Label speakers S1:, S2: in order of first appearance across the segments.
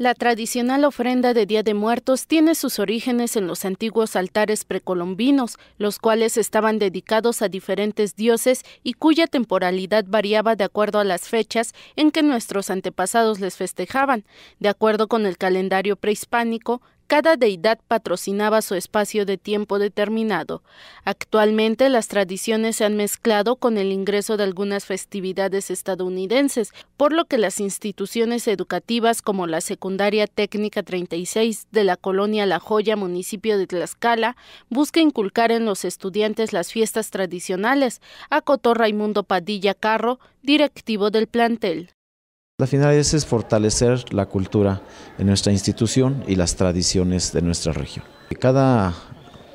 S1: La tradicional ofrenda de Día de Muertos tiene sus orígenes en los antiguos altares precolombinos, los cuales estaban dedicados a diferentes dioses y cuya temporalidad variaba de acuerdo a las fechas en que nuestros antepasados les festejaban. De acuerdo con el calendario prehispánico, cada deidad patrocinaba su espacio de tiempo determinado. Actualmente las tradiciones se han mezclado con el ingreso de algunas festividades estadounidenses, por lo que las instituciones educativas como la Secundaria Técnica 36 de la colonia La Joya, municipio de Tlaxcala, busca inculcar en los estudiantes las fiestas tradicionales, acotó Raimundo Padilla Carro, directivo del plantel.
S2: La finalidad es fortalecer la cultura de nuestra institución y las tradiciones de nuestra región. Cada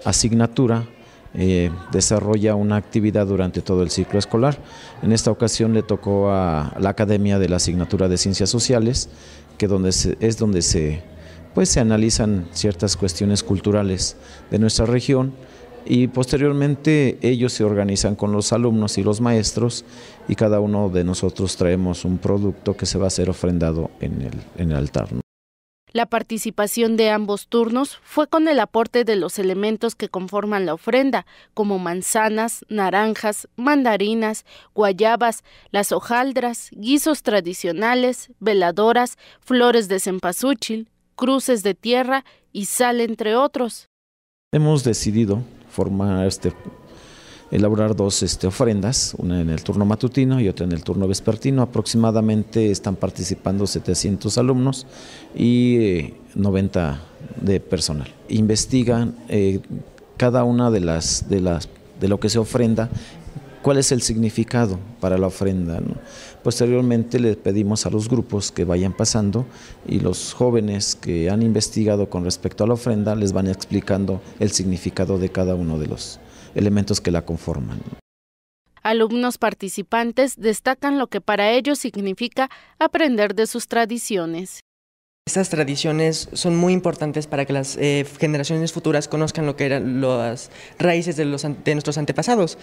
S2: asignatura eh, desarrolla una actividad durante todo el ciclo escolar. En esta ocasión le tocó a la Academia de la Asignatura de Ciencias Sociales, que es donde pues, se analizan ciertas cuestiones culturales de nuestra región, y posteriormente ellos se organizan con los alumnos y los maestros y cada uno de nosotros traemos un producto que se va a ser ofrendado en el, altar.
S1: La participación de ambos turnos fue con el aporte de los elementos que conforman la ofrenda, como manzanas, naranjas, mandarinas, guayabas, las hojaldras, guisos tradicionales, veladoras, flores de cempasúchil, cruces de tierra y sal, entre otros.
S2: Hemos decidido formar este elaborar dos este, ofrendas, una en el turno matutino y otra en el turno vespertino. Aproximadamente están participando 700 alumnos y 90 eh, de personal. Investigan eh, cada una de las, de las de lo que se ofrenda cuál es el significado para la ofrenda. Posteriormente le pedimos a los grupos que vayan pasando y los jóvenes que han investigado con respecto a la ofrenda les van explicando el significado de cada uno de los elementos que la conforman.
S1: Alumnos participantes destacan lo que para ellos significa aprender de sus tradiciones.
S3: Estas tradiciones son muy importantes para que las eh, generaciones futuras conozcan lo que eran las raíces de, nuestros antepasados.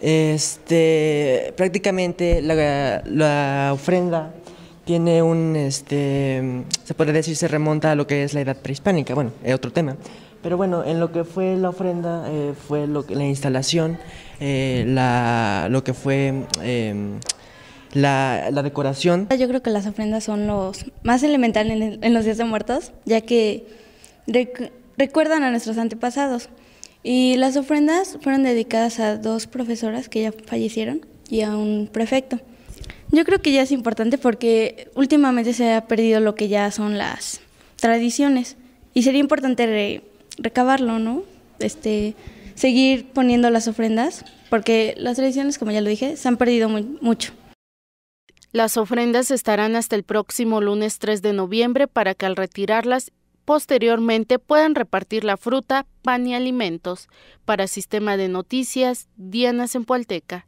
S3: Este, prácticamente la, ofrenda tiene un, este, se puede decir, se remonta a lo que es la edad prehispánica, bueno, es otro tema. Pero bueno, en lo que fue la ofrenda, eh, fue la instalación, eh, lo que fue em, la, decoración. Yo creo que las
S4: ofrendas son los más elementales en, los días de muertos, ya que recuerdan a nuestros antepasados. Y las ofrendas fueron dedicadas a dos profesoras que ya fallecieron y a un prefecto. Yo creo que ya es importante porque últimamente se ha perdido lo que ya son las tradiciones y sería importante recabarlo, ¿no? Este, seguir poniendo las ofrendas porque las tradiciones, como ya lo dije, se han perdido mucho.
S1: Las ofrendas estarán hasta el próximo lunes 3 de noviembre para que al retirarlas posteriormente puedan repartir la fruta, pan y alimentos. Para Sistema de Noticias, Diana Sempualteca.